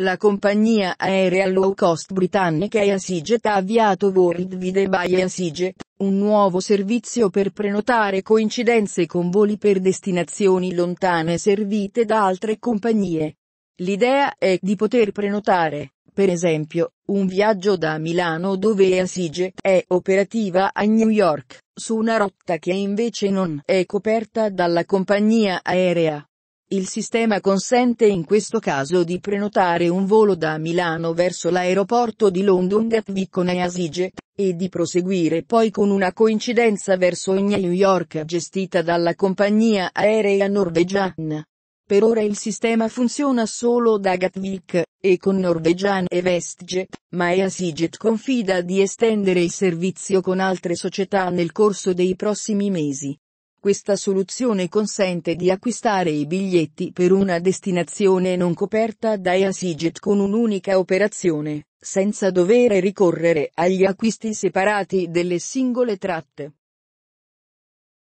La compagnia aerea low cost britannica EasyJet ha avviato World Vide by EasyJet, un nuovo servizio per prenotare coincidenze con voli per destinazioni lontane servite da altre compagnie. L'idea è di poter prenotare, per esempio, un viaggio da Milano dove EasyJet è operativa a New York, su una rotta che invece non è coperta dalla compagnia aerea. Il sistema consente in questo caso di prenotare un volo da Milano verso l'aeroporto di London Gatwick con EasyJet, e di proseguire poi con una coincidenza verso New York gestita dalla compagnia aerea norvegiana. Per ora il sistema funziona solo da Gatwick, e con Norwegian e Westjet, ma EasyJet confida di estendere il servizio con altre società nel corso dei prossimi mesi. Questa soluzione consente di acquistare i biglietti per una destinazione non coperta da EasyJet con un'unica operazione, senza dover ricorrere agli acquisti separati delle singole tratte.